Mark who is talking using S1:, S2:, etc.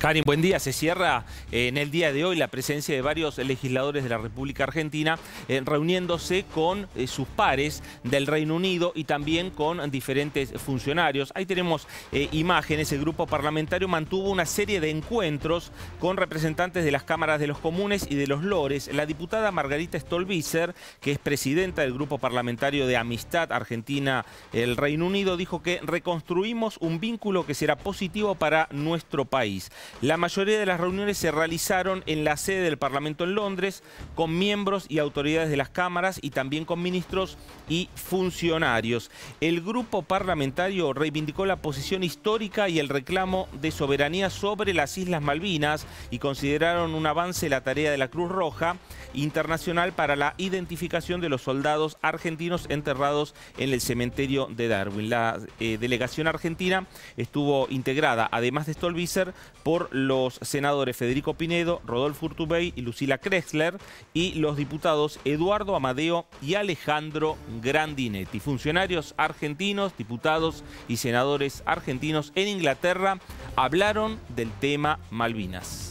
S1: Karim, buen día. Se cierra eh, en el día de hoy la presencia de varios legisladores de la República Argentina eh, reuniéndose con eh, sus pares del Reino Unido y también con diferentes funcionarios. Ahí tenemos imágenes. El grupo parlamentario mantuvo una serie de encuentros con representantes de las cámaras de los comunes y de los lores. La diputada Margarita Stolbizer, que es presidenta del grupo parlamentario de Amistad Argentina-El Reino Unido, dijo que reconstruimos un vínculo que será positivo para nuestro país. La mayoría de las reuniones se realizaron en la sede del Parlamento en Londres, con miembros y autoridades de las cámaras y también con ministros y funcionarios. El grupo parlamentario reivindicó la posición histórica y el reclamo de soberanía sobre las Islas Malvinas y consideraron un avance la tarea de la Cruz Roja. Internacional para la identificación de los soldados argentinos enterrados en el cementerio de Darwin. La eh, delegación argentina estuvo integrada, además de Stolbizer, por los senadores Federico Pinedo, Rodolfo Urtubey y Lucila Kressler y los diputados Eduardo Amadeo y Alejandro Grandinetti. Funcionarios argentinos, diputados y senadores argentinos en Inglaterra hablaron del tema Malvinas.